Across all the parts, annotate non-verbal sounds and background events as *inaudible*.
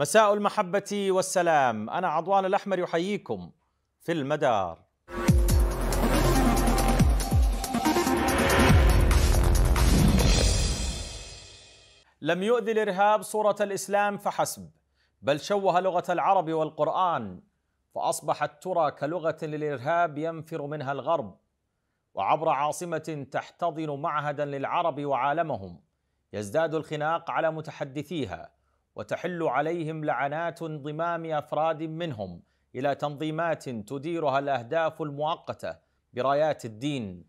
مساء المحبة والسلام أنا عضوان الأحمر يحييكم في المدار لم يؤذي الإرهاب صورة الإسلام فحسب بل شوه لغة العرب والقرآن فأصبحت ترى كلغة للإرهاب ينفر منها الغرب وعبر عاصمة تحتضن معهدا للعرب وعالمهم يزداد الخناق على متحدثيها وتحل عليهم لعنات انضمام افراد منهم الى تنظيمات تديرها الاهداف المؤقته برايات الدين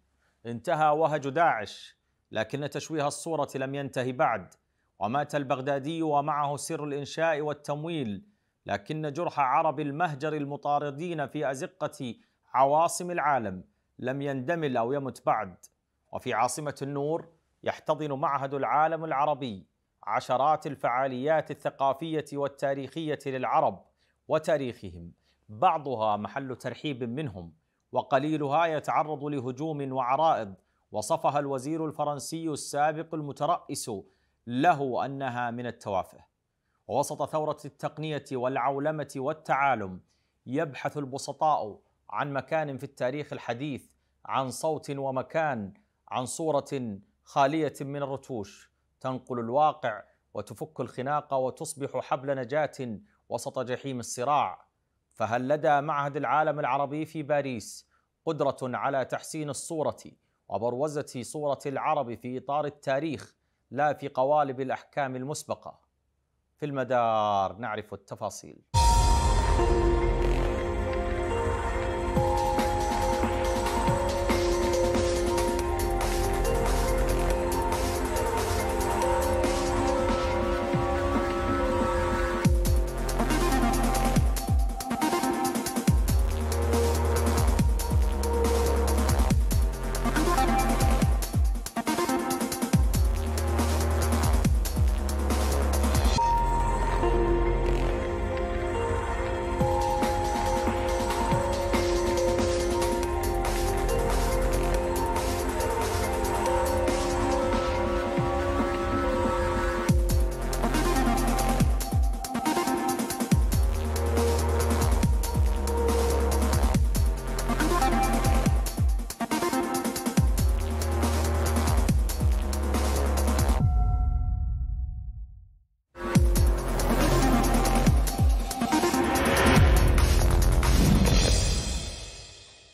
انتهى وهج داعش لكن تشويه الصوره لم ينتهي بعد ومات البغدادي ومعه سر الانشاء والتمويل لكن جرح عرب المهجر المطاردين في ازقه عواصم العالم لم يندمل او يمت بعد وفي عاصمه النور يحتضن معهد العالم العربي عشرات الفعاليات الثقافية والتاريخية للعرب وتاريخهم بعضها محل ترحيب منهم وقليلها يتعرض لهجوم وعرائض وصفها الوزير الفرنسي السابق المترأس له أنها من التوافه ووسط ثورة التقنية والعولمة والتعالم يبحث البسطاء عن مكان في التاريخ الحديث عن صوت ومكان عن صورة خالية من الرتوش تنقل الواقع وتفك الخناقه وتصبح حبل نجاه وسط جحيم الصراع فهل لدى معهد العالم العربي في باريس قدره على تحسين الصوره وبروزه صوره العرب في اطار التاريخ لا في قوالب الاحكام المسبقه في المدار نعرف التفاصيل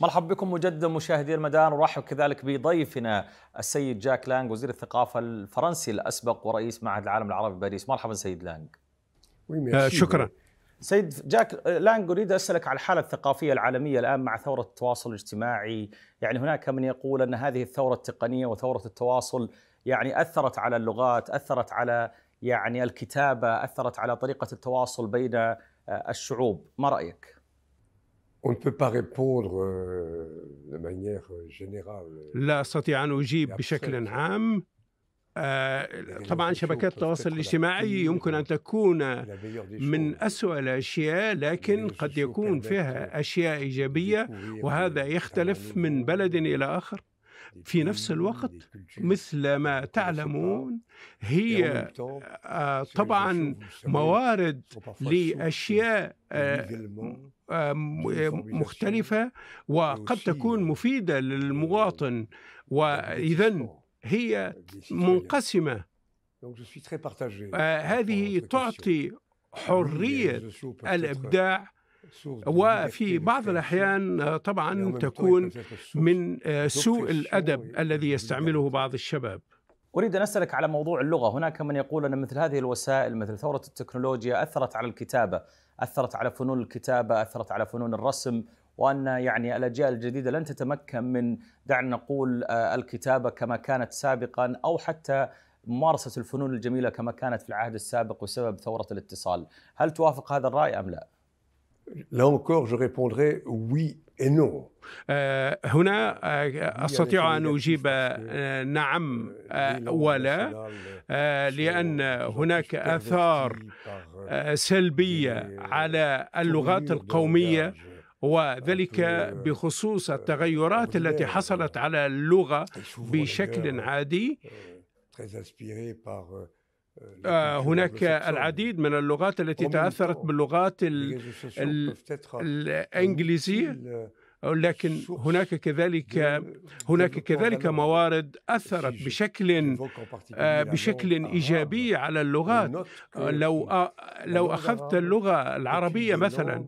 مرحب بكم مجددا مشاهدي المدان ورحب كذلك بضيفنا السيد جاك لانج وزير الثقافة الفرنسي الأسبق ورئيس معهد العالم العربي باريس مرحبا سيد لانج آه، شكرا سيد جاك آه، لانج أريد أسألك على الحالة الثقافية العالمية الآن مع ثورة التواصل الاجتماعي يعني هناك من يقول أن هذه الثورة التقنية وثورة التواصل يعني أثرت على اللغات أثرت على يعني الكتابة أثرت على طريقة التواصل بين آه، الشعوب ما رأيك؟ On ne peut pas répondre euh, de manière euh, générale. Euh, لا أستطيع أن أجيب بشكل عام. آه، طبعا شبكات التواصل الاجتماعي يمكن أن تكون من أسوأ الأشياء لكن قد يكون فيها أشياء إيجابية وهذا يختلف من بلد إلى آخر في نفس الوقت مثل ما تعلمون هي آه، طبعا موارد لاشياء مختلفة وقد تكون مفيدة للمواطن وإذا هي منقسمة آه، هذه تعطي حرية الإبداع وفي بعض الأحيان آه، طبعا تكون من آه، سوء الأدب الذي يستعمله بعض الشباب أريد أن أسألك على موضوع اللغة هناك من يقول أن مثل هذه الوسائل مثل ثورة التكنولوجيا أثرت على الكتابة اثرت على فنون الكتابه، اثرت على فنون الرسم، وان يعني الاجيال الجديده لن تتمكن من دعنا نقول آه، الكتابه كما كانت سابقا او حتى ممارسه الفنون الجميله كما كانت في العهد السابق بسبب ثوره الاتصال، هل توافق هذا الراي ام لا؟ Là encore, je répondrai oui انه آه، هنا آه، يعني استطيع ان اجيب آه، نعم ولا لان هناك اثار سلبيه على اللغات القوميه وذلك بخصوص التغيرات التي حصلت على اللغه بشكل عادي آه، هناك العديد من اللغات التي تأثرت باللغات الإنجليزية آه، لكن هناك كذلك آه، هناك كذلك موارد اثرت بشكل بشكل ايجابي على اللغات لو لو اخذت اللغه العربيه مثلا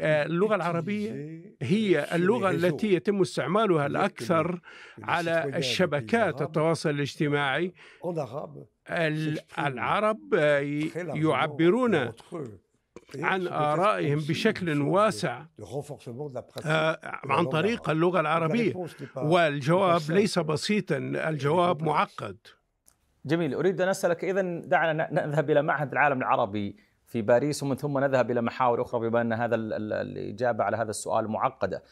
اللغة العربية هي اللغة التي يتم استعمالها الأكثر على الشبكات التواصل الاجتماعي العرب يعبرون عن آرائهم بشكل واسع آه، عن طريق اللغة العربية والجواب ليس بسيطا الجواب معقد جميل أريد أن أسألك إذا دعنا نذهب إلى معهد العالم العربي في باريس ومن ثم نذهب إلى محاور أخرى بما أن هذا الإجابة على هذا السؤال معقدة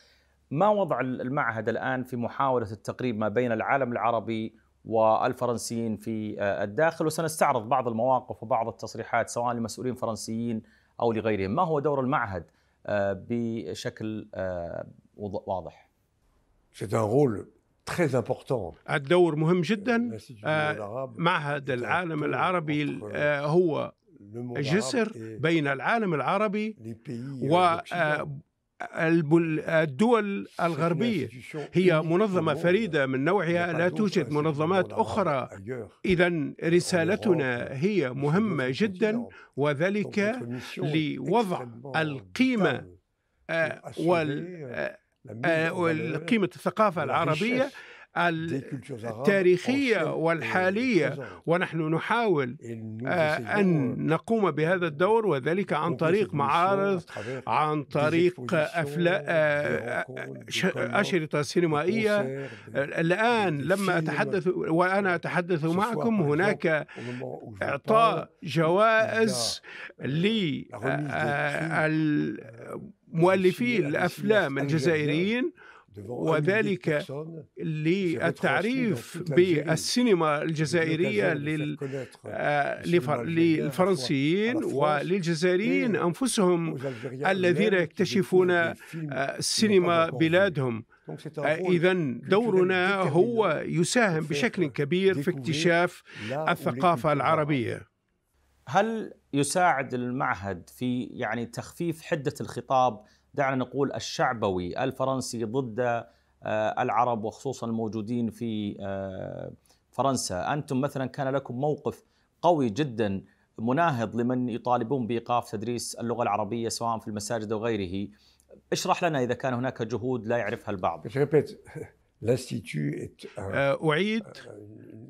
ما وضع المعهد الآن في محاولة التقريب ما بين العالم العربي والفرنسيين في آه، الداخل وسنستعرض بعض المواقف وبعض التصريحات سواء لمسؤولين فرنسيين او لغيرهم، ما هو دور المعهد آه، بشكل آه، واضح؟ الدور مهم جدا euh, معهد العالم العربي هو جسر بين العالم العربي و euh, الدول الغربية هي منظمة فريدة من نوعها لا توجد منظمات أخرى إذا رسالتنا هي مهمة جدا وذلك لوضع القيمة آه، آه، آه، والقيمة قيمة الثقافة العربية التاريخية والحالية ونحن نحاول آه، أن نقوم بهذا الدور وذلك عن طريق معارض عن طريق آه، آه، أشرطة سينمائية الآن لما أتحدث وأنا أتحدث معكم هناك إعطاء جوائز euh, للمؤلفين الأفلام الجزائريين وذلك للتعريف بالسينما الجزائرية euh, آه، للفرنسيين وللجزائريين أنفسهم الذين يكتشفون السينما آه، بلادهم آه، إذا دورنا هو يساهم بشكل كبير في اكتشاف الثقافة العربية هل يساعد المعهد في يعني تخفيف حدة الخطاب دعنا نقول الشعبوي الفرنسي ضد آه، العرب وخصوصا الموجودين في آه، فرنسا أنتم مثلا كان لكم موقف قوي جدا مناهض لمن يطالبون بايقاف تدريس اللغه العربيه سواء في المساجد او غيره اشرح لنا اذا كان هناك جهود لا يعرفها البعض اعيد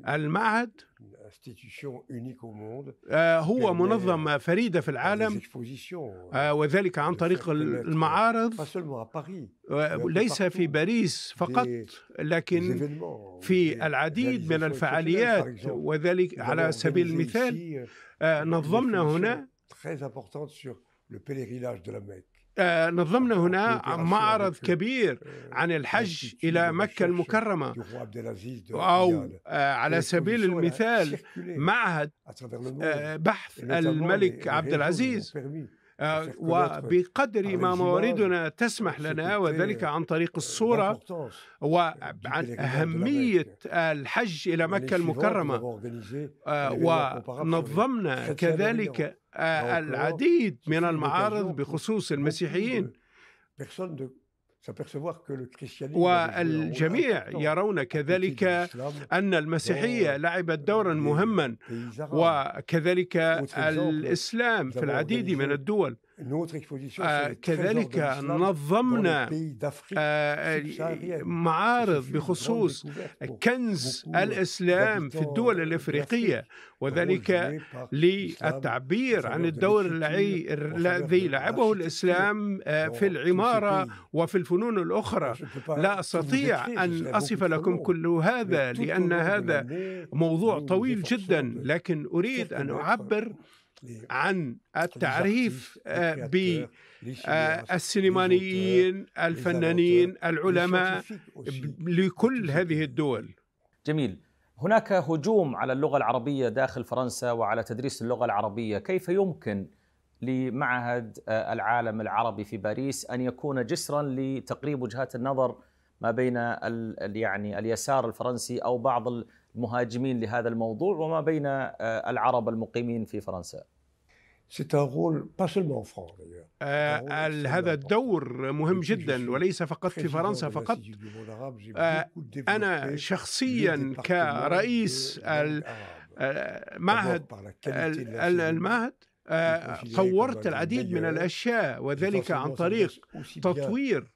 المعهد *laughs* Euh, هو منظمة فريدة في العالم euh, آه، وذلك عن طريق المعارض آه، ليس في باريس فقط لكن في العديد من الفعاليات وذلك على سبيل المثال آه، euh, نظمنا هنا آه، نظمنا هنا معرض كبير آه، عن الحج إلى مكة المكرمة أو آه، على سبيل المثال معهد بحث الملك عبد العزيز أه، وبقدر ما مواردنا تسمح لنا وذلك عن طريق أه، الصورة وعن أهمية الحج إلى مكة المكرمة أه، ونظمنا كذلك العديد من المعارض بخصوص المسيحيين والجميع يرون كذلك أن المسيحية لعبت دورا مهما وكذلك الإسلام في العديد من الدول Euh, كذلك نظمنا آه، معارض بخصوص كنز الاسلام في الدول الافريقيه وذلك للتعبير عن الدور الذي لعبه الاسلام آه، في العماره وفي الفنون الاخرى لا استطيع ان اصف لكم كل هذا لان هذا موضوع طويل جدا لكن اريد ان اعبر إيه. عن التعريف آه، بالسينمائيين آه، آه، طيب؟ الفنانين طيب؟ العلماء لكل هذه الدول جميل هناك هجوم على اللغة العربية داخل فرنسا وعلى تدريس اللغة العربية كيف يمكن لمعهد العالم العربي في باريس أن يكون جسرا لتقريب وجهات النظر ما بين يعني اليسار الفرنسي أو بعض مهاجمين لهذا الموضوع وما بين آه، العرب المقيمين في فرنسا آه، هذا الدور مهم جدا وليس فقط في فرنسا فقط آه، أنا شخصيا كرئيس المعهد المعهد طورت العديد من الأشياء وذلك عن طريق تطوير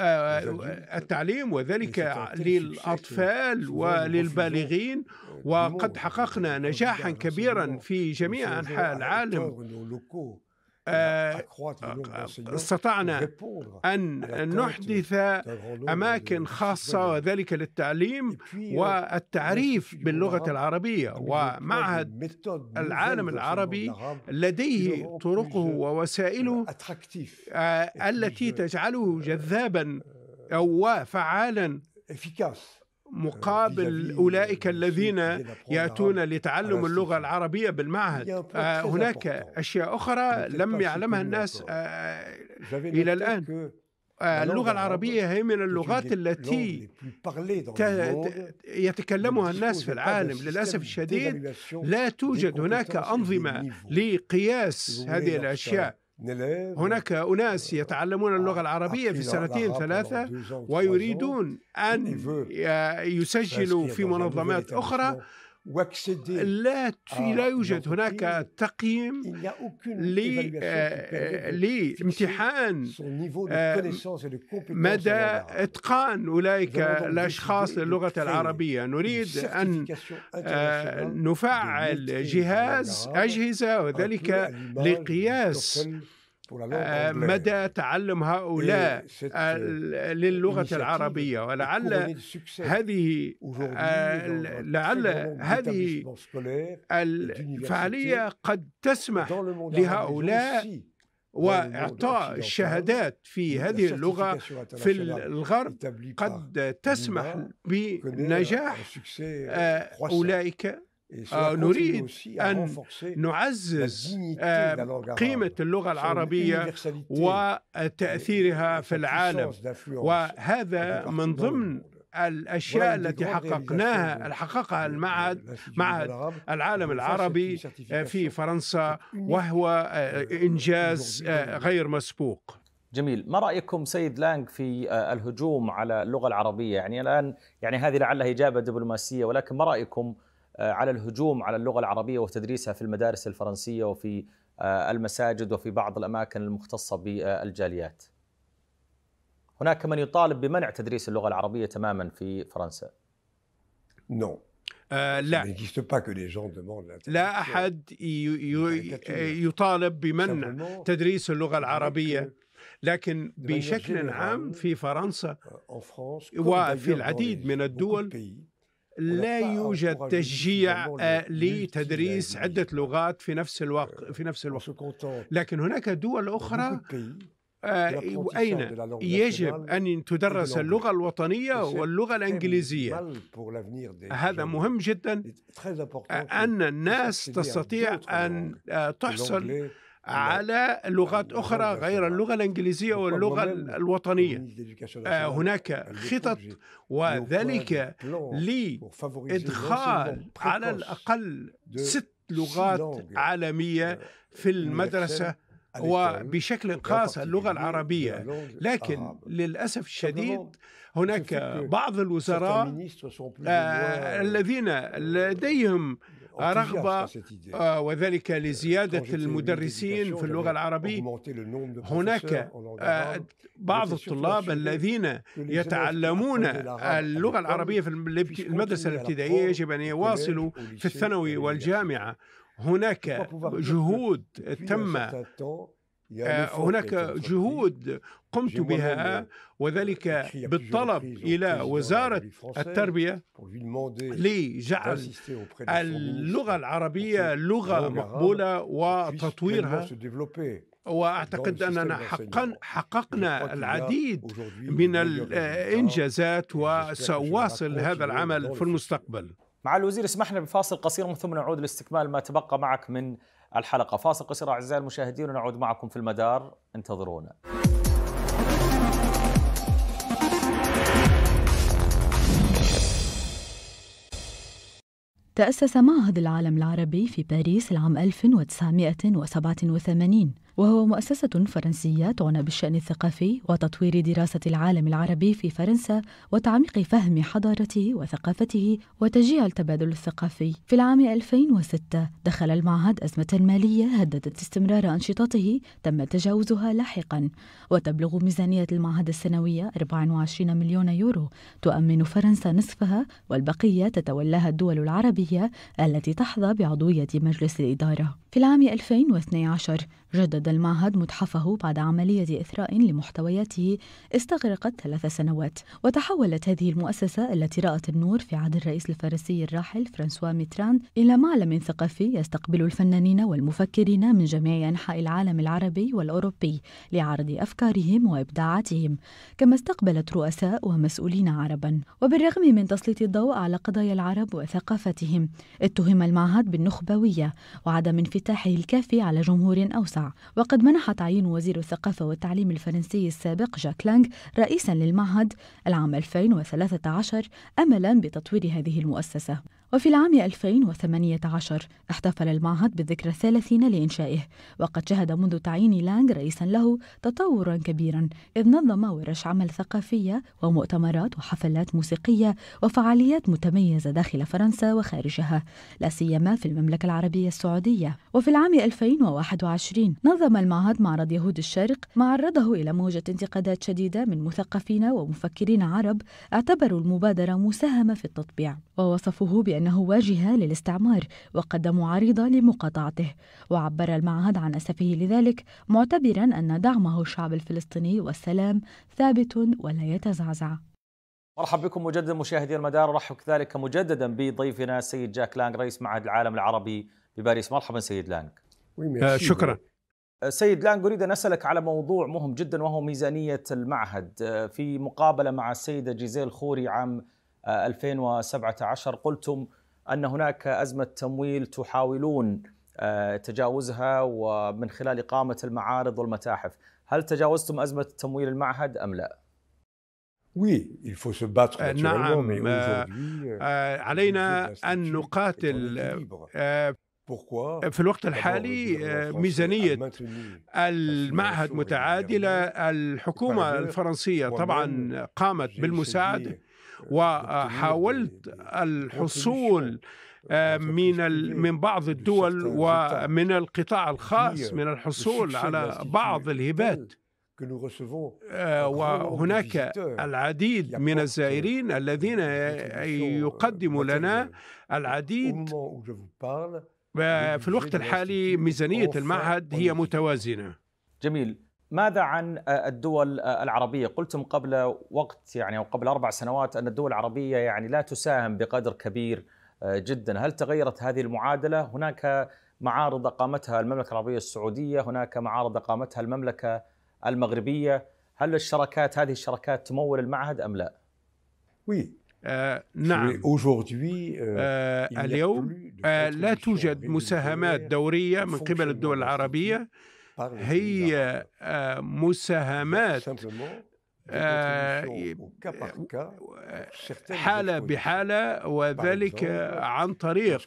آه، التعليم وذلك للأطفال وللبالغين وقد حققنا نجاحا كبيرا في جميع أنحاء العالم آه، آه، استطعنا أن نحدث أماكن خاصة وذلك للتعليم euh, والتعريف باللغة العربية ومعهد العالم العربي لديه طرقه euh, ووسائله euh, آه، التي تجعله جذابا أو فعالا مقابل أولئك الذين يأتون لتعلم اللغة العربية بالمعهد آه، هناك أشياء أخرى لم يعلمها الناس آه، إلى الآن آه، اللغة العربية هي من اللغات التي يتكلمها الناس في العالم للأسف الشديد لا توجد هناك أنظمة لقياس هذه الأشياء هناك أناس يتعلمون اللغة العربية في سنتين ثلاثة ويريدون أن يسجلوا في منظمات أخرى لا آه، لا يوجد هناك تقييم لامتحان آه، آه، مدى اتقان اولئك الاشخاص للغه العربيه نريد ان نفعل جهاز اجهزه وذلك لقياس آه، مدى تعلم هؤلاء إيه، للغة العربية ولعل هذه آه، لعل هذه الفعالية قد تسمح لهؤلاء واعطاء الشهادات في هذه اللغه في الغرب قد تسمح بنجاح آه، اولئك نريد أن نعزز قيمة اللغة العربية وتأثيرها في العالم وهذا من ضمن الاشياء التي حققناها حققها المعهد معهد العالم العربي في فرنسا وهو انجاز غير مسبوق. جميل، ما رايكم سيد لانغ في آه، الهجوم على اللغه العربيه؟ يعني الان يعني هذه لعلها اجابه دبلوماسيه ولكن ما رايكم آه، على الهجوم على اللغة العربية وتدريسها في المدارس الفرنسية وفي آه، المساجد وفي بعض الأماكن المختصة بالجاليات هناك من يطالب بمنع تدريس اللغة العربية تماما في فرنسا نو آه لا لا أحد يطالب بمنع تدريس اللغة العربية لكن بشكل عام في فرنسا وفي العديد من الدول لا يوجد تشجيع آه، لتدريس عدة لغات في نفس الوقت آه، في نفس الوقت لكن هناك دول أخرى آه، أين يجب أن تدرس اللغة الوطنية واللغة الإنجليزية هذا مهم جدا أن الناس تستطيع أن تحصل على لغات أخرى غير اللغة الإنجليزية واللغة الوطنية آه، هناك خطط وذلك لإدخال على الأقل ست لغات عالمية euh, في المدرسة وبشكل خاص اللغة العربية لكن للأسف الشديد هناك بعض الوزراء آه، الذين لديهم رغبة آه، وذلك euh, لزيادة المدرسين في اللغة العربية هناك آه، بعض الطلاب الذين يتعلمون اللغة العربية في المدرسة الابتدائية يجب أن يواصلوا في الثانوي والجامعة هناك جهود تم يعني آه، هناك جهود قمت بها euh, وذلك بالطلب الى وزاره التربيه لجعل اللغه العربيه لغه مقبوله وتطويرها واعتقد اننا حقا حققنا العديد من الانجازات وساواصل هذا العمل في المستقبل. مع الوزير اسمح لنا بفاصل قصير ثم نعود لاستكمال ما تبقى معك من الحلقة فاصل قصير أعزائي المشاهدين ونعود معكم في المدار انتظرونا تأسس معهد العالم العربي في باريس العام 1987 وهو مؤسسة فرنسية تعنى بالشأن الثقافي وتطوير دراسة العالم العربي في فرنسا وتعميق فهم حضارته وثقافته وتشجيع التبادل الثقافي. في العام 2006 دخل المعهد أزمة مالية هددت استمرار أنشطته تم تجاوزها لاحقا وتبلغ ميزانية المعهد السنوية 24 مليون يورو تؤمن فرنسا نصفها والبقية تتولاها الدول العربية التي تحظى بعضوية مجلس الإدارة. في العام 2012 جدد المعهد متحفه بعد عملية إثراء لمحتوياته استغرقت ثلاث سنوات وتحولت هذه المؤسسة التي رأت النور في عهد الرئيس الفرنسي الراحل فرانسوا ميتران إلى معلم ثقافي يستقبل الفنانين والمفكرين من جميع أنحاء العالم العربي والأوروبي لعرض أفكارهم وإبداعاتهم كما استقبلت رؤساء ومسؤولين عربا وبالرغم من تسليط الضوء على قضايا العرب وثقافتهم اتهم المعهد بالنخبوية وعدم انفتاحه الكافي على جمهور أوسع وقد منح تعيين وزير الثقافة والتعليم الفرنسي السابق جاك لانغ رئيسا للمعهد العام 2013 أملا بتطوير هذه المؤسسة وفي العام 2018 احتفل المعهد بالذكرى الثلاثين لإنشائه وقد شهد منذ تعيين لانغ رئيسا له تطورا كبيرا إذ نظم ورش عمل ثقافية ومؤتمرات وحفلات موسيقية وفعاليات متميزة داخل فرنسا وخارجها لا سيما في المملكة العربية السعودية وفي العام 2021 نظم المعهد معرض يهود الشرق ما عرضه إلى موجة انتقادات شديدة من مثقفين ومفكرين عرب اعتبروا المبادرة مساهمة في التطبيع ووصفوه بأن بأنه واجهة للاستعمار وقد معارضة لمقاطعته وعبر المعهد عن أسفه لذلك معتبرا أن دعمه الشعب الفلسطيني والسلام ثابت ولا يتزعزع مرحبا بكم مجددا مشاهدي المدار ورحب كذلك مجددا بضيفنا السيد جاك لانغ رئيس معهد العالم العربي بباريس مرحبا سيد لانغ آه، شكرا آه، سيد لانغ أريد أن أسألك على موضوع مهم جدا وهو ميزانية المعهد آه، في مقابلة مع السيدة جيزيل خوري عام 2017 قلتم ان هناك ازمه تمويل تحاولون آه، تجاوزها ومن خلال اقامه المعارض والمتاحف، هل تجاوزتم ازمه تمويل المعهد ام لا؟ آه، نعم آه، euh, علينا أن نقاتل في الوقت الحالي ميزانية المعهد متعادلة الحكومة الفرنسية طبعا قامت بالمساعدة وحاولت الحصول آه، آه، من من بعض الدول ومن القطاع الخاص من الحصول على بعض الهبات آه، وهناك العديد من الزائرين الذين euh, يقدموا لنا العديد في الوقت الحالي ميزانية المعهد هي متوازنة جميل ماذا عن آه، الدول آه، العربية؟ قلتم قبل وقت يعني أو قبل أربع سنوات أن الدول العربية يعني لا تساهم بقدر كبير آه، جدا، هل تغيرت هذه المعادلة؟ هناك معارض قامتها المملكة العربية السعودية، هناك معارض قامتها المملكة المغربية، هل الشراكات هذه الشراكات تمول المعهد أم لا؟ Oui. آه نعم آه اليوم آه لا توجد مساهمات دورية من قبل الدول العربية هي آه، مساهمات آه، حالة بحالة وذلك عن طريق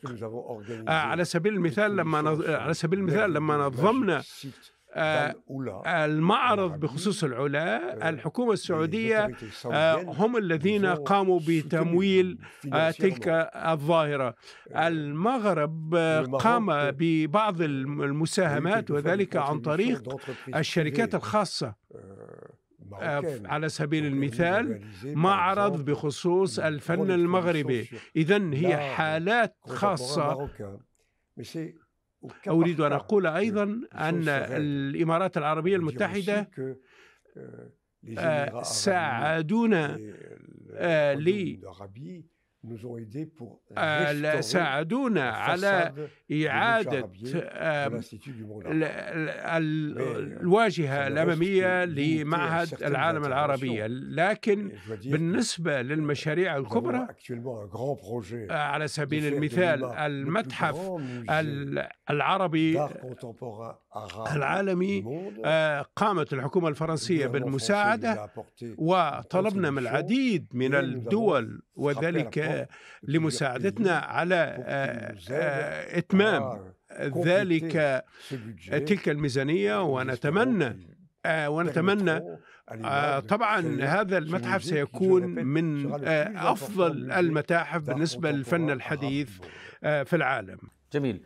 آه، على سبيل المثال لما على سبيل المثال لما نظمنا آه، المعرض بخصوص العلا آه، الحكومة السعودية آه، هم الذين قاموا بتمويل تلك الظاهرة المغرب قام ببعض المساهمات وذلك عن طريق الشركات الخاصة على سبيل المثال معرض بخصوص الفن المغربي إذا هي حالات خاصة أريد أن أقول أيضا أن الإمارات العربية المتحدة آه، آه، ساعدونا Euh, euh, euh, ساعدونا آه، على إعادة الواجهة الأمامية لمعهد العالم العربية لكن بالنسبة للمشاريع الكبرى على سبيل المثال المتحف العربي العالمي آه، قامت الحكومة الفرنسية بالمساعدة وطلبنا من العديد من الدول وذلك لمساعدتنا على آه، آه، إتمام ذلك تلك الميزانية آه، ونتمنى ونتمنى طبعا هذا المتحف سيكون من افضل المتاحف بالنسبه للفن الحديث في العالم. جميل.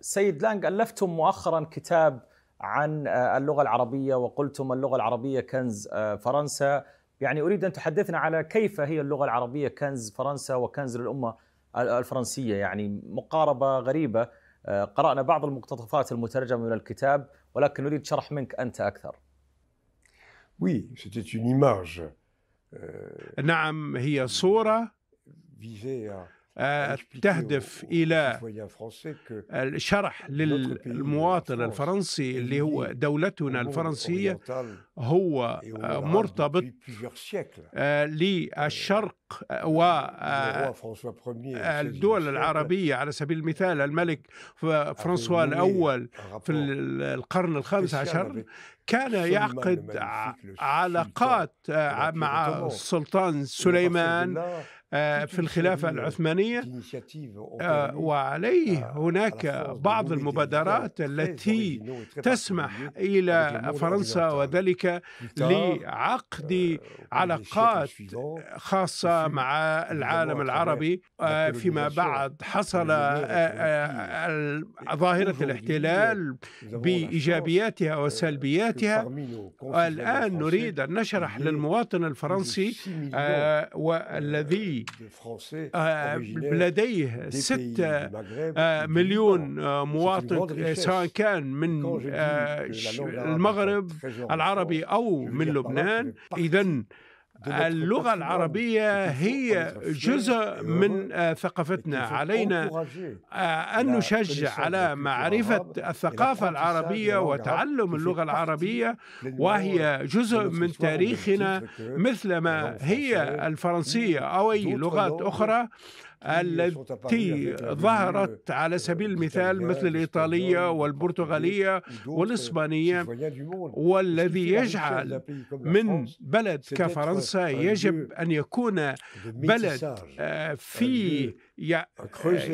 سيد لانج الفتم مؤخرا كتاب عن اللغه العربيه وقلتم اللغه العربيه كنز فرنسا يعني أريد أن تحدثنا على كيف هي اللغة العربية كنز فرنسا وكنز للأمة الفرنسية يعني مقاربة غريبة آه، قرأنا بعض المقتطفات المترجمة من الكتاب ولكن نريد شرح منك أنت أكثر Oui, c'était une image. Euh, نعم هي صورة Euh, تهدف إلى الشرح للمواطن الفرنسي اللي هو دولتنا الفرنسية هو آه، مرتبط آه، للشرق euh, والدول آه، العربية على سبيل المثال الملك فرانسوا الأول في القرن الخامس عشر كان يعقد علاقات مع السلطان سليمان آه، في الخلافة العثمانية آه، وعليه آه، هناك بعض المبادرات التي تسمح إلى فرنسا وذلك لعقد euh، علاقات خاصة مع العالم العربي فيما بعد حصل ظاهرة الاحتلال بإيجابياتها وسلبياتها والآن نريد أن نشرح للمواطن الفرنسي والذي لديه ستة مليون مواطن سواء كان من المغرب العربي أو من لبنان إذا اللغة العربية هي جزء من أيوه. آه، ثقافتنا علينا آه، أن نشجع على معرفة الثقافة العربية وتعلم اللغة العربية وهي جزء من تاريخنا مثلما هي الفرنسية أو أي لغات أخرى التي ظهرت على سبيل آه، المثال مثل الإيطالية والبرتغالية والإسبانية والذي يجعل من بلد كفرنسا يجب أن يكون بلد في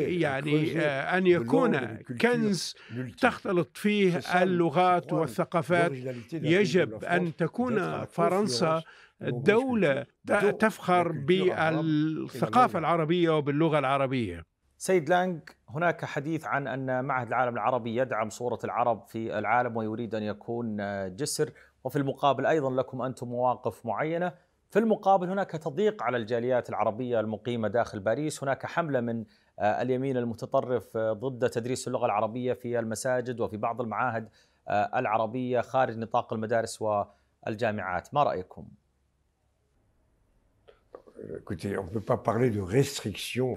يعني أن يكون كنز تختلط فيه اللغات والثقافات يجب أن تكون فرنسا الدولة تفخر بالثقافة العربية وباللغة العربية سيد لانج هناك حديث عن أن معهد العالم العربي يدعم صورة العرب في العالم ويريد أن يكون آه، جسر وفي المقابل أيضا لكم أنتم مواقف معينة في المقابل هناك تضييق على الجاليات العربية المقيمة داخل باريس هناك حملة من آه، اليمين المتطرف آه، ضد تدريس اللغة العربية في المساجد وفي بعض المعاهد العربية خارج نطاق المدارس والجامعات ما رأيكم؟ Euh, écoutez, on ne peut pas parler de restrictions.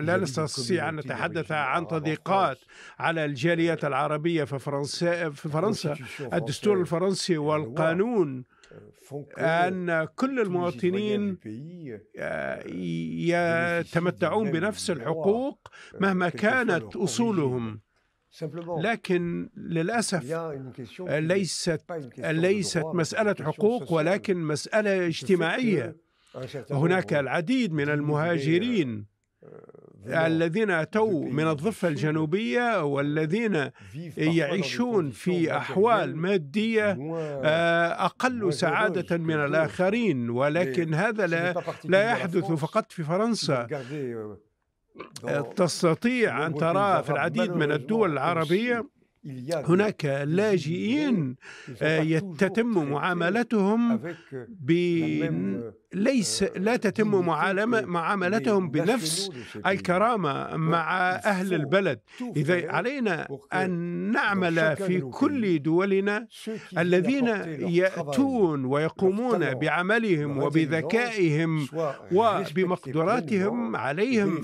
لا نستطيع أن نتحدث عن تضييقات على الجاليات العربية في فرنسا في فرنسا الدستور الفرنسي والقانون euh, أن كل المواطنين آه، euh, يتمتعون بنفس الحقوق مهما كانت أصولهم لكن للأسف ليست ليست مسألة حقوق ولكن مسألة اجتماعية هناك العديد من المهاجرين آه، الذين أتوا من الضفة الجنوبية والذين يعيشون في أحوال مادية آه، أقل سعادة من الآخرين ولكن إيه. هذا لا, لا يحدث فقط في فرنسا آه، تستطيع أن ترى في العديد من الدول العربية هناك لاجئين تتم معاملتهم ب ليس آه، لا تتم معاملتهم بنفس الكرامة مع أهل البلد إذا علينا أن نعمل في كل دولنا الذين يأتون ويقومون بعملهم وبذكائهم وبمقدراتهم عليهم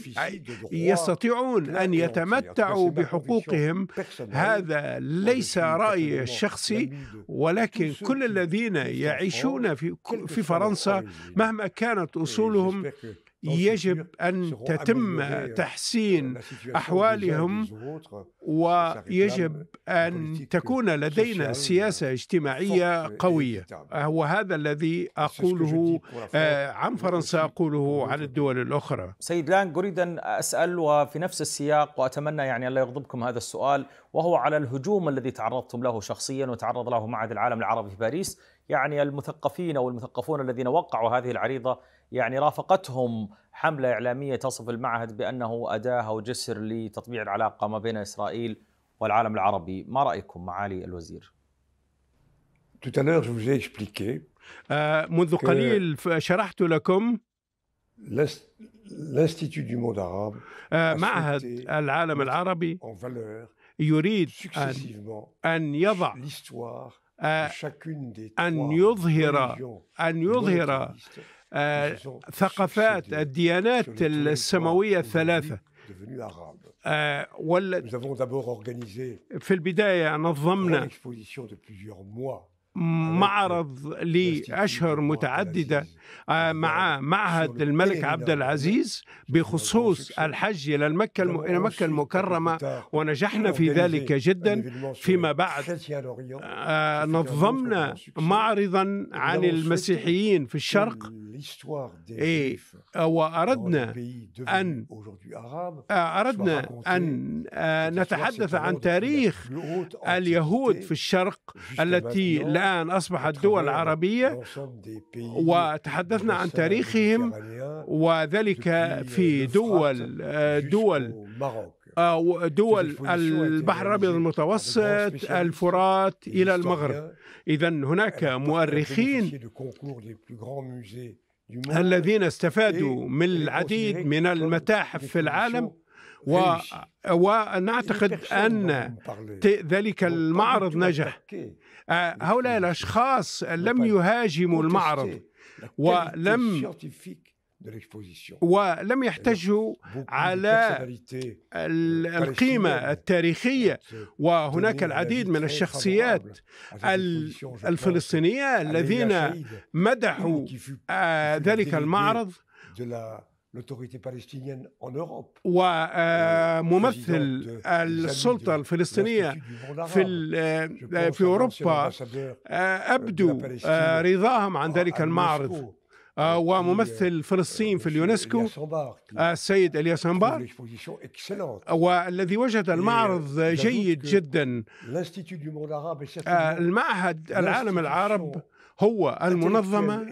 يستطيعون أن يتمتعوا بحقوقهم هذا ليس رأيي الشخصي ولكن كل الذين يعيشون في فرنسا مهما كانت إيه، أصولهم يجب أن تتم تحسين أحوالهم ويجب أن تكون لدينا سياسة اجتماعية إيه، قوية وهذا الذي أقوله آه، عن فرنسا أقوله عن الدول الأخرى سيد لانج أريد أن أسأل وفي نفس السياق وأتمنى يعني الا يغضبكم هذا السؤال وهو على الهجوم الذي تعرضتم له شخصيا وتعرض له معهد العالم العربي في باريس يعني المثقفين او المثقفون الذين وقعوا هذه العريضه يعني رافقتهم حمله اعلاميه تصف المعهد بانه اداه او جسر لتطبيع العلاقه ما بين اسرائيل والعالم العربي، ما رايكم معالي الوزير؟ euh, منذ قليل شرحت لكم آه، معهد العالم العربي يريد أن, أن يضع أن يظهر أن يظهر ثقافات الديانات السماوية الثلاثة في البداية نظمنا معرض لأشهر متعددة آه، مع معهد الملك عبد العزيز بخصوص الحج إلى مكة إلى مكة المكرمة ونجحنا في ذلك جدا فيما بعد آه، نظمنا معرضا عن المسيحيين في الشرق وأردنا أن أردنا أن نتحدث عن تاريخ اليهود في الشرق إيه، آه، التي لا الآن أصبحت دول عربية وتحدثنا عن تاريخهم وذلك في دول آه، دول آه، دول البحر الابيض المتوسط الفرات الى المغرب اذا هناك مؤرخين الذين استفادوا من العديد من المتاحف في العالم و... ونعتقد ان ذلك المعرض نجح آه، هؤلاء الأشخاص لم يهاجموا المعرض ولم ولم يحتجوا على euh, القيمة التاريخية وهناك العديد من الشخصيات الفلسطينية الذين مدحوا آه، ذلك المعرض l'autorité palestinienne en Europe. وممثل السلطة الفلسطينية في في أوروبا أبدوا رضاهم عن ذلك المعرض آه، وممثل euh, فلسطين في euh, اليونسكو آه، السيد الياس همبار والذي وجد المعرض euh, جيد جدا آه، المعهد العالم العرب هو المنظمة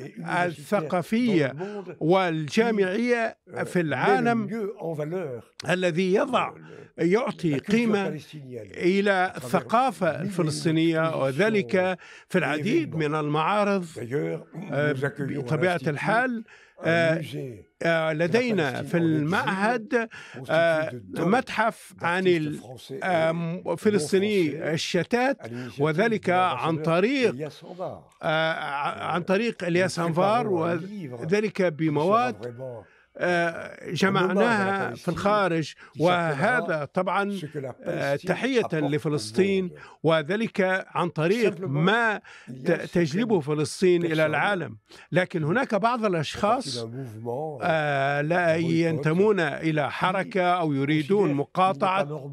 الثقافية والجامعية في العالم الذي يضع يعطي قيمة إلى الثقافة الفلسطينية وذلك في العديد من المعارض بطبيعة الحال لدينا في المعهد متحف عن الفلسطيني الشتات وذلك عن طريق عن طريق الياس انفار وذلك بمواد آه، جمعناها في الخارج وهذا طبعا آه، تحية لفلسطين وذلك عن طريق ما تجلبه فلسطين إلى العالم لكن هناك بعض الأشخاص آه، لا euh, ينتمون إلى حركة أو يريدون مقاطعة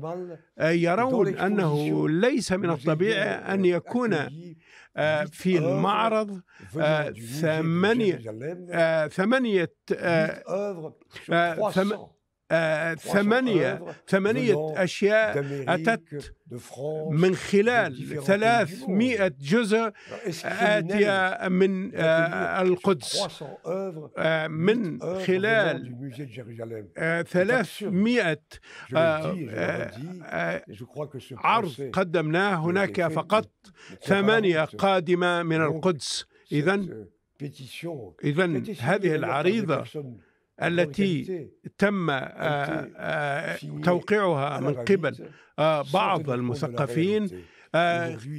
يرون أنه ليس من الطبيعي أن يكون آه، في المعرض آه، ثمانية آه، ثمانية ثم ثمانية ثمانية أشياء أتت من خلال ثلاثمائة جزء آتية من آه، القدس آه، من خلال آه، ثلاثمائة عرض قدمناه هناك فقط ثمانية قادمة من القدس إذا euh, إذا هذه العريضة التي تم آه، آه، توقيعها من قبل آه، بعض المثقفين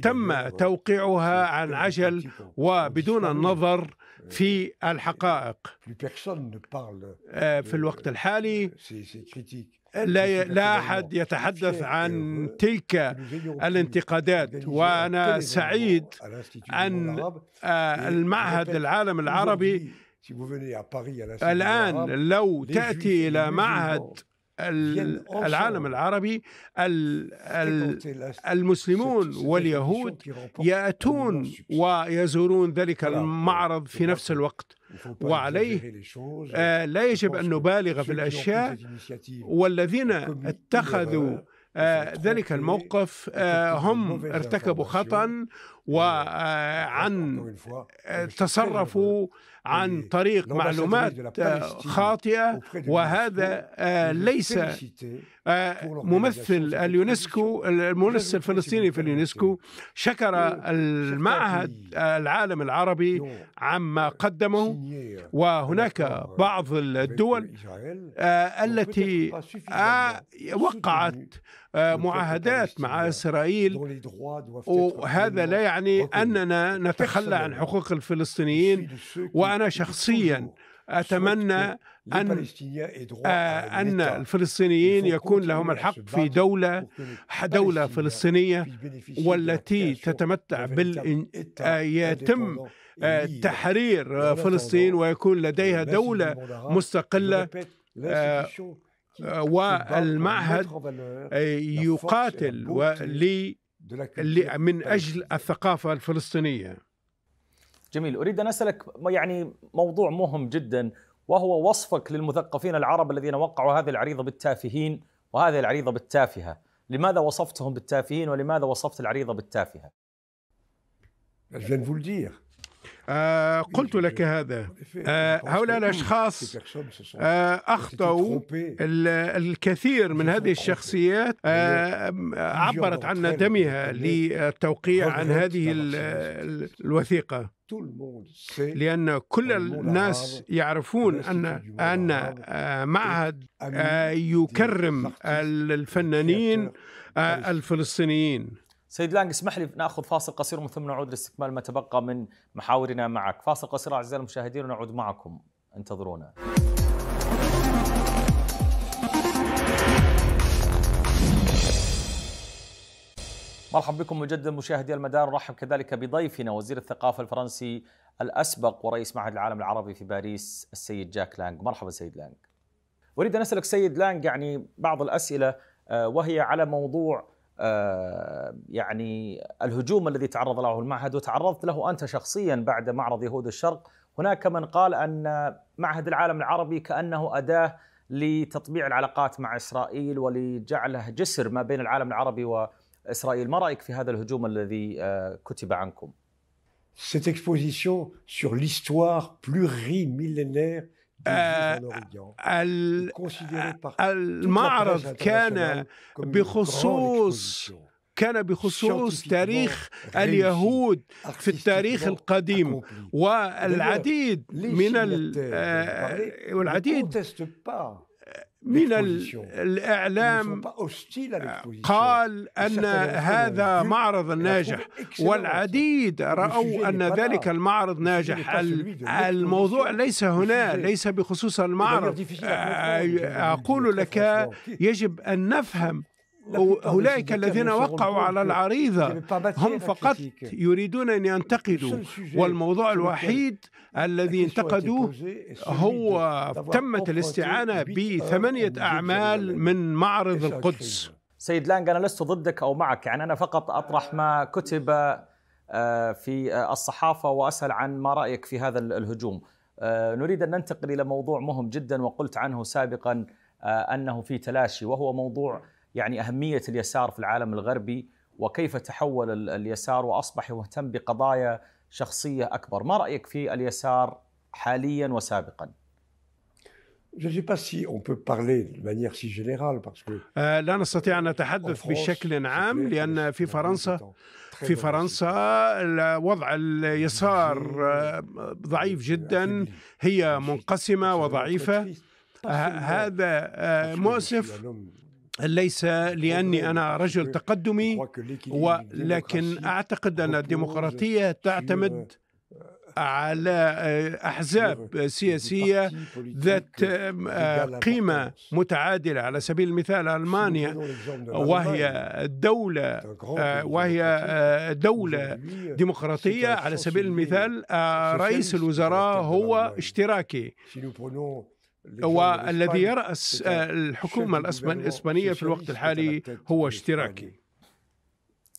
تم توقيعها عن عجل وبدون النظر في الحقائق في الوقت الحالي euh, لا لا احد يتحدث عن تلك الانتقادات وانا سعيد ان المعهد العالم العربي الآن لو تأتي إلى معهد العالم العربي المسلمون واليهود يأتون ويزورون ذلك المعرض في نفس الوقت وعليه آه، لا يجب أن نبالغ في الأشياء والذين اتخذوا آه، ذلك الموقف آه، هم ارتكبوا خطا وعن تصرفوا عن طريق معلومات خاطئه وهذا آه، ليس آه، ممثل اليونسكو الممثل الفلسطيني في اليونسكو شكر المعهد العالم العربي عما آه، قدمه وهناك بعض الدول آه، التي وقعت معاهدات مع اسرائيل وهذا لا يعني اننا نتخلى عن حقوق الفلسطينيين وانا شخصيا أتمنى أن أن آه، الفلسطينيين يكون لهم الحق في دولة دولة فلسطينية والتي تتمتع بال آه، يتم آه، تحرير فلسطين ويكون لديها دولة مستقلة والمعهد يقاتل من أجل الثقافة الفلسطينية جميل أريد أن أسألك يعني موضوع مهم جدا وهو وصفك للمثقفين العرب الذين وقعوا هذه العريضة بالتافهين وهذه العريضة بالتافهة لماذا وصفتهم بالتافهين ولماذا وصفت العريضة بالتافهة Je vous le dire. آه، قلت لك هذا آه، هؤلاء الأشخاص أخطوا آه، أخطأوا الكثير من هذه الشخصيات عبرت عن ندمها للتوقيع عن هذه الوثيقة لأن كل الناس يعرفون أن أن معهد يكرم الفنانين الفلسطينيين سيد لانج اسمح لي ناخذ فاصل قصير ومن ثم نعود لاستكمال ما تبقى من محاورنا معك فاصل قصير اعزائي المشاهدين ونعود معكم انتظرونا مرحبا بكم مجددا مشاهدي المدار نرحب كذلك بضيفنا وزير الثقافه الفرنسي الاسبق ورئيس معهد العالم العربي في باريس السيد جاك لانج مرحبا سيد لانج اريد ان اسالك سيد لانج يعني بعض الاسئله آه، وهي على موضوع آه، يعني الهجوم الذي تعرض له المعهد وتعرضت له انت شخصيا بعد معرض يهود الشرق هناك من قال ان معهد العالم العربي كانه اداه لتطبيع العلاقات مع اسرائيل ولجعله جسر ما بين العالم العربي واسرائيل، ما رايك في هذا الهجوم الذي آه، كتب عنكم؟ Cette exposition sur l'histoire plurimillénaire المعرض كان euh, بخصوص كان بخصوص تاريخ اليهود في التاريخ القديم والعديد من آه، والعديد من الإعلام قال أن هذا معرض ناجح والعديد رأوا أن ذلك المعرض ناجح الموضوع ليس هنا ليس بخصوص المعرض آه، أقول لك يجب أن نفهم أولئك الذين وقعوا على العريضة هم فقط يريدون أن ينتقدوا والموضوع الوحيد الذي انتقدوه هو تمت الاستعانة بثمانية أعمال من معرض القدس سيد لانج أنا لست ضدك أو معك يعني أنا فقط أطرح ما كتب في الصحافة وأسأل عن ما رأيك في هذا الهجوم نريد أن ننتقل إلى موضوع مهم جدا وقلت عنه سابقا أنه في تلاشي وهو موضوع يعني اهميه اليسار في العالم الغربي وكيف تحول اليسار واصبح مهتم بقضايا شخصيه اكبر، ما رايك في اليسار حاليا وسابقا؟ Je sais pas si on peut parler de manière si générale parce que euh, لا نستطيع ان نتحدث بشكل عام لان في فرنسا في فرنسا وضع اليسار آه، ضعيف جدا هي منقسمه وضعيفه هذا آه، مؤسف ليس لاني انا رجل تقدمي ولكن اعتقد ان الديمقراطيه تعتمد على آه، احزاب سياسيه ذات آه، قيمه متعادله على سبيل المثال المانيا وهي دوله آه، وهي دوله ديمقراطيه على سبيل المثال رئيس الوزراء هو اشتراكي والذي يرأس الحكومة الإسبانية في الوقت الحالي هو اشتراكي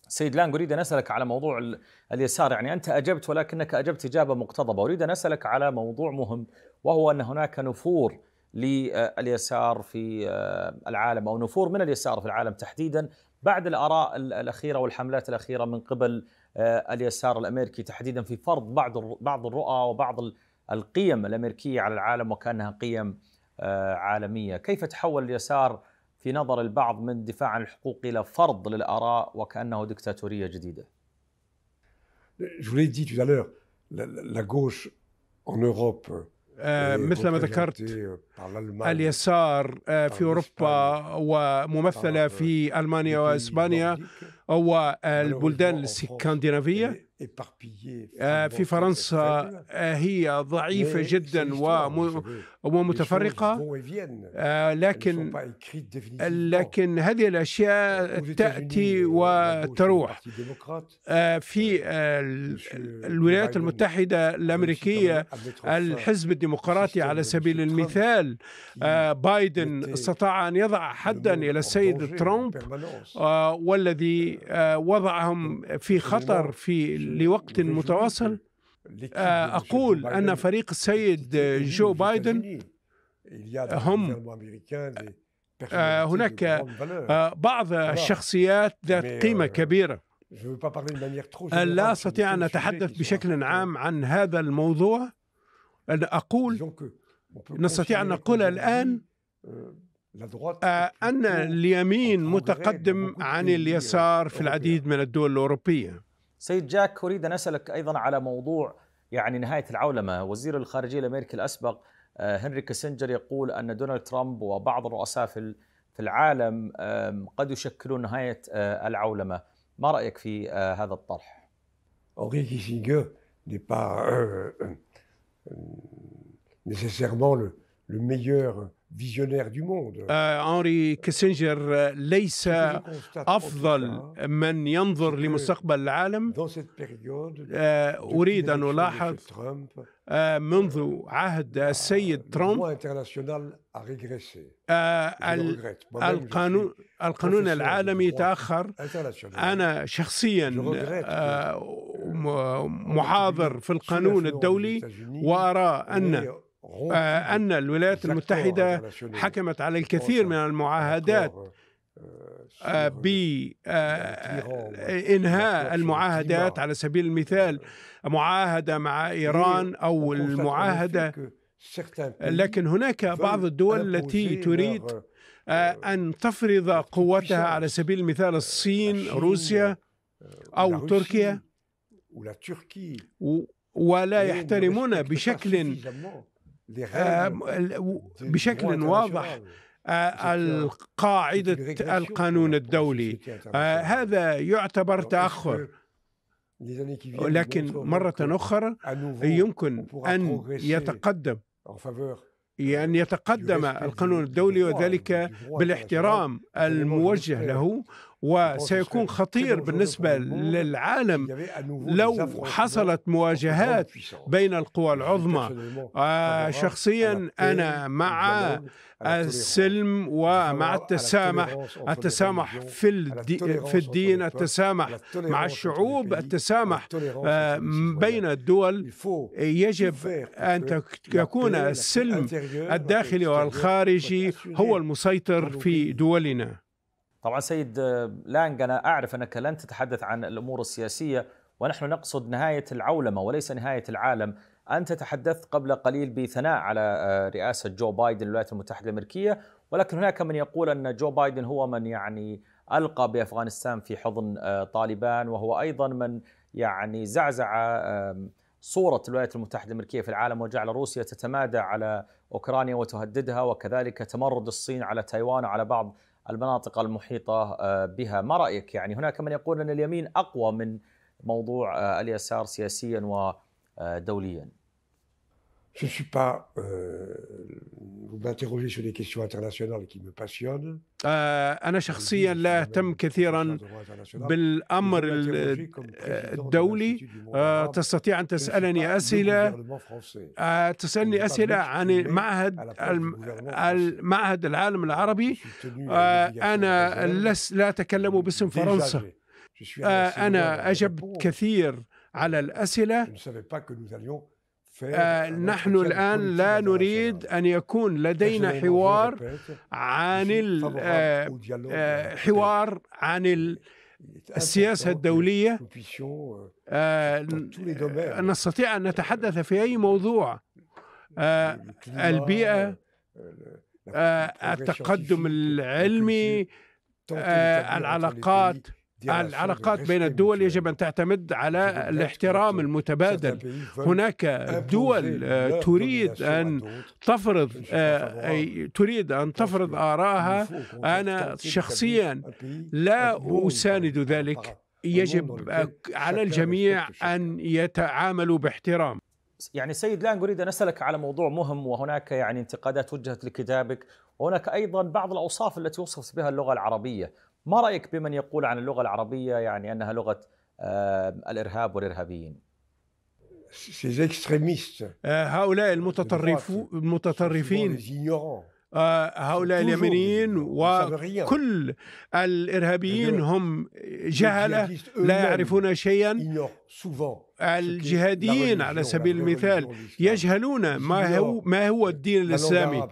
سيد لانغ اريد ان اسالك على موضوع اليسار يعني انت اجبت ولكنك اجبت اجابه مقتضبه اريد ان اسالك على موضوع مهم وهو ان هناك نفور لليسار في آه، العالم او نفور من اليسار في العالم تحديدا بعد الاراء الاخيره والحملات الاخيره من قبل آه، اليسار الامريكي تحديدا في فرض بعض بعض الرؤى وبعض القيم الامريكيه على العالم وكانها قيم آه، عالميه، كيف تحول اليسار في نظر البعض من دفاع عن الحقوق الى فرض للاراء وكانه دكتاتوريه جديده؟ Je vous l'ai dit tout à l'heure, la, gauche en Europe euh, مثل ما ذكرت اليسار آه، في اوروبا وممثله في المانيا واسبانيا هو البلدان السكاندينافية آه، في فرنسا آه، هي ضعيفة جدا ومتفرقة آه، لكن لكن هذه الأشياء تأتي euh, وتروح في euh, الولايات المتحدة الأمريكية الحزب الديمقراطي على سبيل المثال بايدن استطاع أن يضع حدا إلى السيد ترامب والذي آه، وضعهم في خطر في لوقت متواصل آه، أقول أن فريق السيد جو بايدن هم آه، هناك بعض الشخصيات ذات قيمة euh، كبيرة لا أستطيع أن أتحدث بشكل عام عن هذا الموضوع أقول نستطيع أن نقول الآن euh, آه، أن اليمين متقدم عن اليسار في العديد من الدول الأوروبية سيد جاك أريد أن أسألك أيضا على موضوع يعني نهاية العولمة وزير الخارجية الأمريكي الأسبق آه، هنري كيسنجر يقول أن دونالد ترامب وبعض الرؤساء في العالم قد يشكلون نهاية آه، العولمة ما رأيك في هذا الطرح؟ Henri كيسنجر n'est pas euh، euh، euh، nécessairement le, le هنري كيسنجر euh, euh, ليس أفضل من ينظر لمستقبل العالم euh, أريد أن ألاحظ منذ عهد السيد ترامب آه، القانون القانون العالمي تأخر أنا شخصيا آه، محاضر في القانون الدولي وأرى أن آه، أن الولايات المتحدة حكمت على الكثير من المعاهدات آه، آه، بإنهاء المعاهدات على سبيل المثال معاهدة مع إيران أو المعاهدة لكن هناك بعض الدول التي تريد أن تفرض قوتها على سبيل المثال الصين روسيا أو تركيا ولا يحترمون بشكل آه، بشكل واضح آه، القاعدة آه، القانون الدولي هذا يعتبر تأخر لكن مرة أخرى يمكن euh, أن يتقدم أن يتقدم القانون الدولي وذلك بالاحترام الموجه له وسيكون خطير بالنسبة للعالم لو حصلت مواجهات بين القوى العظمى آه، شخصيا أنا مع السلم ومع التسامح التسامح في في الدين التسامح مع الشعوب التسامح آه، بين الدول يجب ان يكون السلم الداخلي والخارجي هو المسيطر في دولنا طبعا سيد آه، لانج أنا أعرف أنك لن تتحدث عن الأمور السياسية ونحن نقصد نهاية العولمة وليس نهاية العالم أنت تحدثت قبل قليل بثناء على آه، رئاسة جو بايدن الولايات المتحدة الأمريكية ولكن هناك من يقول أن جو بايدن هو من يعني ألقى بأفغانستان في حضن آه، طالبان وهو أيضا من يعني زعزع صورة الولايات المتحدة الأمريكية في العالم وجعل روسيا تتمادى على أوكرانيا وتهددها وكذلك تمرد الصين على تايوان وعلى بعض المناطق المحيطة آه، بها ما رأيك يعني هناك من يقول أن اليمين أقوى من موضوع آه، اليسار سياسيا ودوليا Je ne suis pas. Euh, vous m'interrogez sur des questions internationales qui me passionnent. Euh, أنا شخصيا لا أهتم كثيرا بالأمر آه، الدولي آه، تستطيع أن تسألني أسئلة آه، تسألني أسئلة عن معهد المعهد العالم العربي أنا لس لا أتكلم باسم فرنسا أنا أجبت كثير على الأسئلة آه، نحن الآن لا نريد أن يكون لدينا آه، آه، حوار عن حوار عن السياسة الدولية euh, نستطيع أن نتحدث في أي موضوع euh, البيئة euh, التقدم العلمي العلاقات العلاقات بين الدول يجب أن تعتمد على الاحترام المتبادل هناك دول آه، آه، تريد أن تفرض تريد أن تفرض اراها أنا شخصيا لا أساند ذلك يجب آه، على الجميع أن يتعاملوا باحترام يعني سيد لان اريد ان اسالك على موضوع مهم وهناك يعني انتقادات وجهت لكتابك وهناك ايضا بعض الاوصاف التي وصفت بها اللغه العربيه ما رايك بمن يقول عن اللغه العربيه يعني انها لغه الارهاب والارهابيين؟ euh, هؤلاء المتطرفون المتطرفين آه، هؤلاء اليمنيين وكل الارهابيين هم جهله لا يعرفون شيئا الجهاديين على سبيل المثال يجهلون ما هو ما هو الدين الاسلامي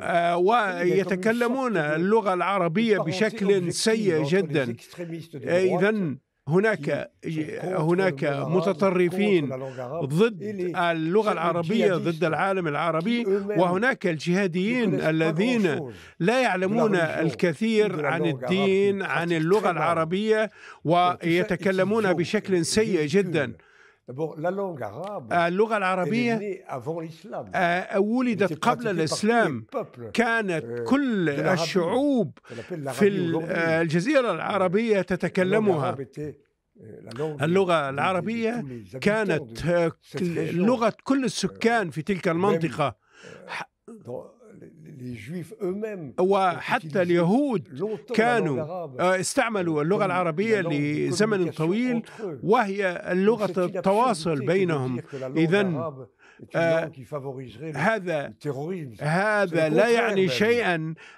آه، ويتكلمون اللغه العربيه بشكل سيء جدا اذا هناك هناك متطرفين ضد اللغه العربيه ضد العالم العربي أمم وهناك الجهاديين الذين لا يعلمون الكثير عن الدين عن اللغه العربيه ويتكلمون بشكل سيء جدا اللغة العربية ولدت قبل الإسلام كانت كل الشعوب في الجزيرة العربية تتكلمها اللغة العربية كانت لغة كل السكان في تلك المنطقة وحتى euh, اليهود كانوا آه، استعملوا اللغة العربية لزمن طويل وهي لغة التواصل بينهم إذا آه، هذا هذا لا يعني شيئا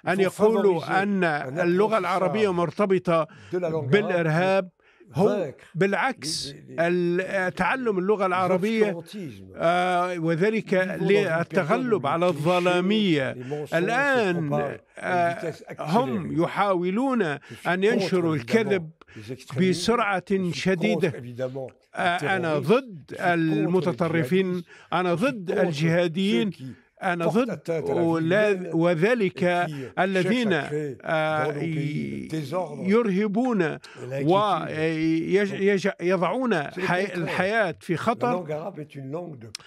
ان يقولوا ان اللغه العربيه مرتبطه بالارهاب هو بالعكس تعلم اللغة العربية آه، وذلك للتغلب على الظلامية الآن آه، هم يحاولون أن ينشروا الكذب بسرعة شديدة آه، أنا ضد المتطرفين أنا ضد الجهاديين أنا ضد وذلك euh, الذين آه، يرهبون ويضعون الحياة في خطر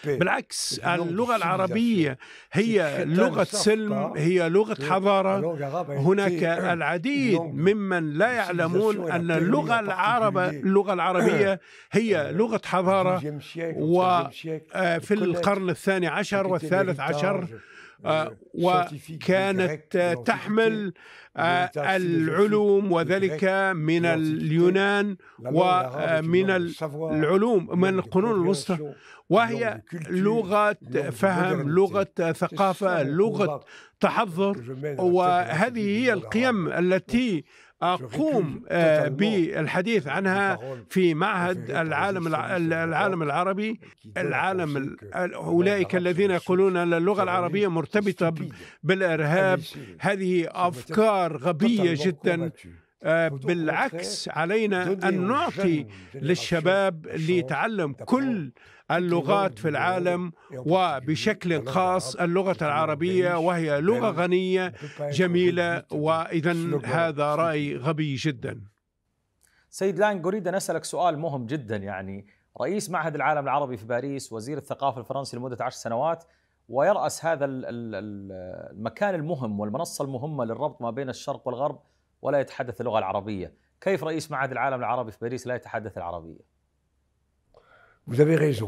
بالعكس اللغة العربية هي لغة سلم هي لغة حضارة هناك العديد ممن لا يعلمون أن اللغة العربة اللغة العربية *clears throat* هي لغة euh, حضارة وفي آه، القرن الثاني عشر والثالث عشر البشر آه، آه، آه، وكانت تحمل العلوم وذلك من اليونان ومن العلوم من القرون الوسطى وهي لغة فهم لغة ثقافة لغة تحضر وهذه هي القيم التي اقوم آه، بالحديث عنها في معهد العالم العالم العربي العالم اولئك الذين يقولون ان اللغه العربيه مرتبطه بالارهاب هذه افكار غبيه جدا آه، بالعكس علينا أن نعطي للشباب ليتعلم كل اللغات في العالم وبشكل خاص اللغة العربية وهي لغة غنية جميلة وإذا هذا رأي غبي جدا سيد لانج أريد أن أسألك سؤال مهم جدا يعني رئيس معهد العالم العربي في باريس وزير الثقافة الفرنسي لمدة عشر سنوات ويرأس هذا المكان المهم والمنصة المهمة للربط ما بين الشرق والغرب ولا يتحدث اللغه العربيه كيف رئيس معهد العالم العربي في باريس لا يتحدث العربيه Vous avez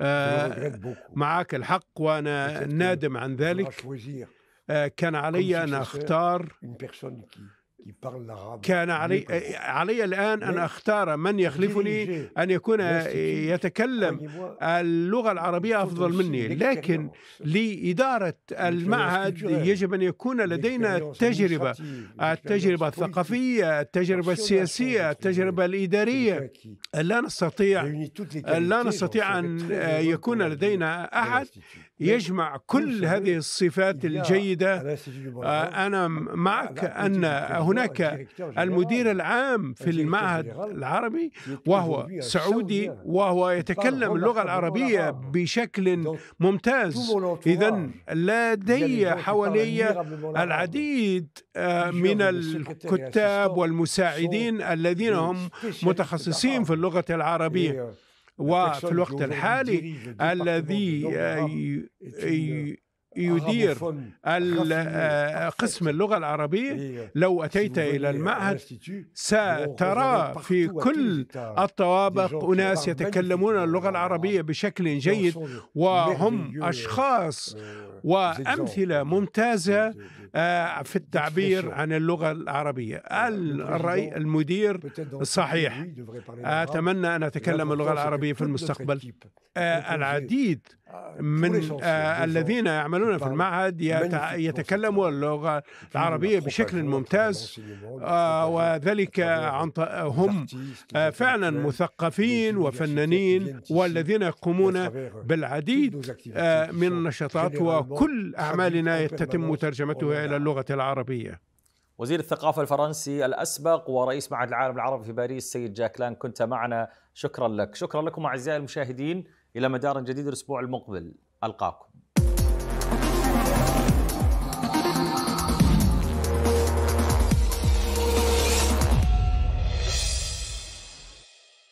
آه معك الحق وانا نادم عن ذلك آه كان علي ان اختار كان علي علي الآن أن أختار من يخلفني أن يكون يتكلم اللغة العربية أفضل مني لكن لإدارة المعهد يجب أن يكون لدينا تجربة التجربة الثقافية التجربة السياسية التجربة الإدارية لا نستطيع لا نستطيع أن يكون لدينا أحد يجمع كل هذه الصفات الجيدة أنا معك أن هناك المدير العام في المعهد العربي وهو سعودي وهو يتكلم اللغة العربية بشكل ممتاز إذا لدي حوالي العديد من الكتاب والمساعدين الذين هم متخصصين في اللغة العربية وفي الوقت الحالي الذي يدير آه، قسم اللغة العربية إيه. لو أتيت إلى المعهد سترى في كل الطوابق أناس يتكلمون اللغة العربية بشكل جيد وهم أشخاص euh, وأمثلة ممتازة آه، في التعبير عن اللغة العربية الرأي المدير صحيح أتمنى أن أتكلم اللغة العربية في المستقبل آه، العديد آه، من آه، الذين يعملون في المعهد يتكلموا اللغة العربية بشكل ممتاز وذلك عن هم فعلا مثقفين وفنانين والذين يقومون بالعديد من النشاطات وكل أعمالنا تتم ترجمتها إلى اللغة العربية وزير الثقافة الفرنسي الأسبق ورئيس معهد العالم العربي في باريس سيد جاكلان كنت معنا شكرا لك شكرا لكم أعزائي المشاهدين الى مدار جديد الاسبوع المقبل القاكم